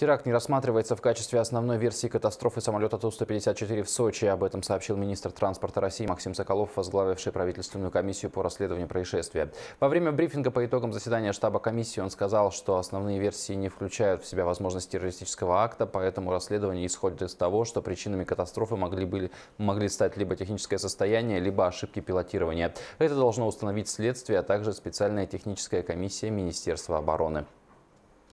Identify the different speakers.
Speaker 1: Теракт не рассматривается в качестве основной версии катастрофы самолета Ту-154 в Сочи. Об этом сообщил министр транспорта России Максим Соколов, возглавивший правительственную комиссию по расследованию происшествия. Во время брифинга по итогам заседания штаба комиссии он сказал, что основные версии не включают в себя возможность террористического акта, поэтому расследование исходит из того, что причинами катастрофы могли, были, могли стать либо техническое состояние, либо ошибки пилотирования. Это должно установить следствие, а также специальная техническая комиссия Министерства обороны.